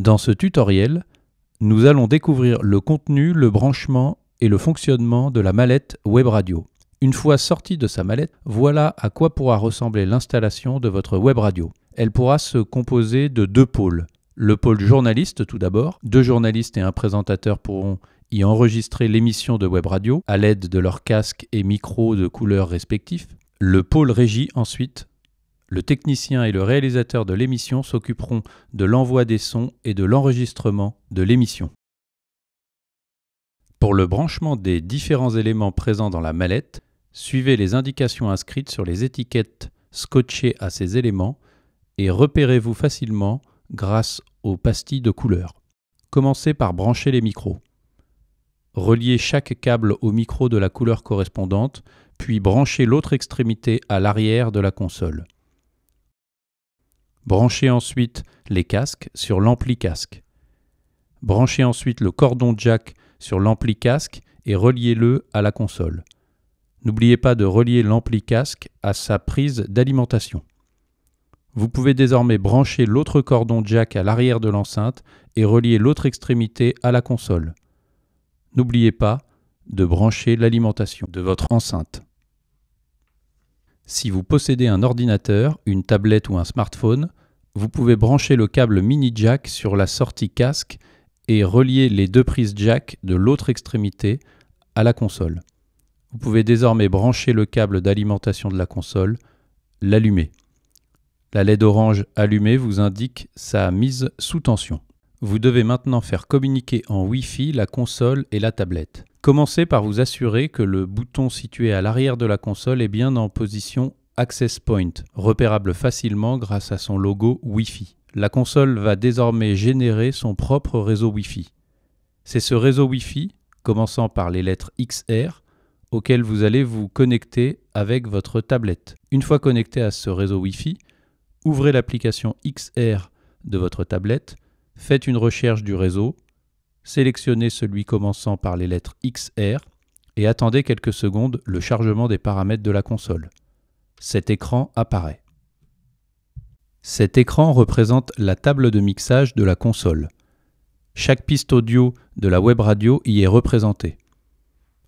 Dans ce tutoriel, nous allons découvrir le contenu, le branchement et le fonctionnement de la mallette Web Radio. Une fois sortie de sa mallette, voilà à quoi pourra ressembler l'installation de votre Web Radio. Elle pourra se composer de deux pôles. Le pôle journaliste tout d'abord. Deux journalistes et un présentateur pourront y enregistrer l'émission de Web Radio à l'aide de leurs casques et micros de couleurs respectifs. Le pôle régie ensuite le technicien et le réalisateur de l'émission s'occuperont de l'envoi des sons et de l'enregistrement de l'émission. Pour le branchement des différents éléments présents dans la mallette, suivez les indications inscrites sur les étiquettes scotchées à ces éléments et repérez-vous facilement grâce aux pastilles de couleur. Commencez par brancher les micros. Reliez chaque câble au micro de la couleur correspondante, puis branchez l'autre extrémité à l'arrière de la console. Branchez ensuite les casques sur l'ampli casque. Branchez ensuite le cordon jack sur l'ampli casque et reliez-le à la console. N'oubliez pas de relier l'ampli casque à sa prise d'alimentation. Vous pouvez désormais brancher l'autre cordon jack à l'arrière de l'enceinte et relier l'autre extrémité à la console. N'oubliez pas de brancher l'alimentation de votre enceinte. Si vous possédez un ordinateur, une tablette ou un smartphone, vous pouvez brancher le câble mini jack sur la sortie casque et relier les deux prises jack de l'autre extrémité à la console. Vous pouvez désormais brancher le câble d'alimentation de la console, l'allumer. La LED orange allumée vous indique sa mise sous tension. Vous devez maintenant faire communiquer en Wi-Fi la console et la tablette. Commencez par vous assurer que le bouton situé à l'arrière de la console est bien en position Access Point, repérable facilement grâce à son logo Wi-Fi. La console va désormais générer son propre réseau Wi-Fi. C'est ce réseau Wi-Fi, commençant par les lettres XR, auquel vous allez vous connecter avec votre tablette. Une fois connecté à ce réseau Wi-Fi, ouvrez l'application XR de votre tablette, faites une recherche du réseau, sélectionnez celui commençant par les lettres XR et attendez quelques secondes le chargement des paramètres de la console cet écran apparaît. Cet écran représente la table de mixage de la console. Chaque piste audio de la web radio y est représentée.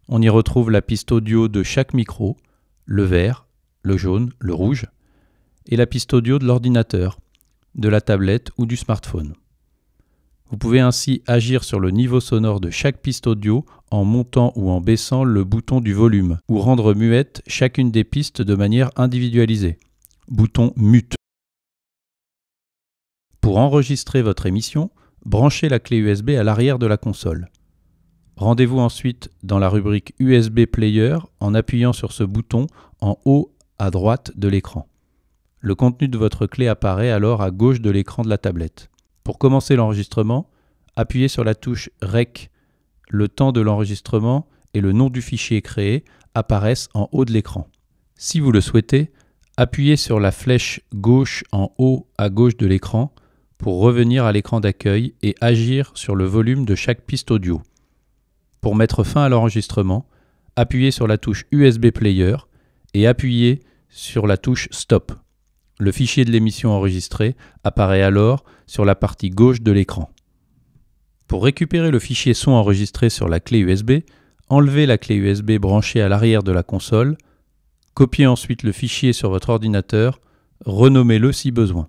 On y retrouve la piste audio de chaque micro, le vert, le jaune, le rouge, et la piste audio de l'ordinateur, de la tablette ou du smartphone. Vous pouvez ainsi agir sur le niveau sonore de chaque piste audio en montant ou en baissant le bouton du volume, ou rendre muette chacune des pistes de manière individualisée. Bouton mute. Pour enregistrer votre émission, branchez la clé USB à l'arrière de la console. Rendez-vous ensuite dans la rubrique USB Player en appuyant sur ce bouton en haut à droite de l'écran. Le contenu de votre clé apparaît alors à gauche de l'écran de la tablette. Pour commencer l'enregistrement, appuyez sur la touche REC. Le temps de l'enregistrement et le nom du fichier créé apparaissent en haut de l'écran. Si vous le souhaitez, appuyez sur la flèche gauche en haut à gauche de l'écran pour revenir à l'écran d'accueil et agir sur le volume de chaque piste audio. Pour mettre fin à l'enregistrement, appuyez sur la touche USB Player et appuyez sur la touche Stop. Le fichier de l'émission enregistrée apparaît alors sur la partie gauche de l'écran. Pour récupérer le fichier son enregistré sur la clé USB, enlevez la clé USB branchée à l'arrière de la console, copiez ensuite le fichier sur votre ordinateur, renommez-le si besoin.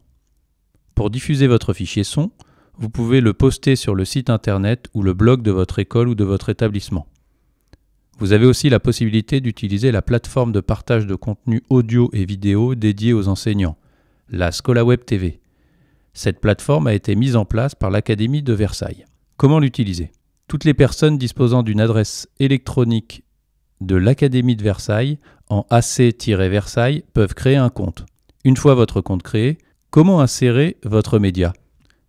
Pour diffuser votre fichier son, vous pouvez le poster sur le site internet ou le blog de votre école ou de votre établissement. Vous avez aussi la possibilité d'utiliser la plateforme de partage de contenu audio et vidéo dédiée aux enseignants, la ScolaWebTV. TV. Cette plateforme a été mise en place par l'Académie de Versailles. Comment l'utiliser Toutes les personnes disposant d'une adresse électronique de l'Académie de Versailles en AC-Versailles peuvent créer un compte. Une fois votre compte créé, comment insérer votre média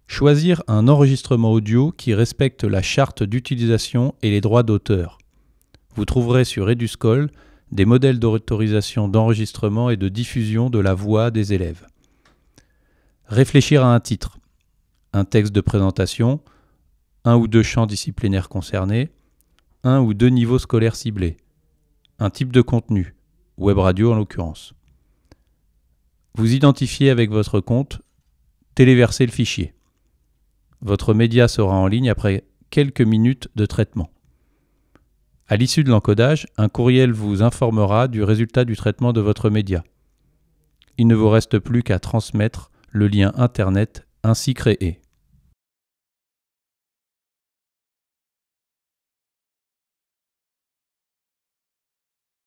Choisir un enregistrement audio qui respecte la charte d'utilisation et les droits d'auteur vous trouverez sur Eduscol des modèles d'autorisation d'enregistrement et de diffusion de la voix des élèves. Réfléchir à un titre, un texte de présentation, un ou deux champs disciplinaires concernés, un ou deux niveaux scolaires ciblés, un type de contenu, web radio en l'occurrence. Vous identifiez avec votre compte, téléversez le fichier. Votre média sera en ligne après quelques minutes de traitement. À l'issue de l'encodage, un courriel vous informera du résultat du traitement de votre média. Il ne vous reste plus qu'à transmettre le lien Internet ainsi créé.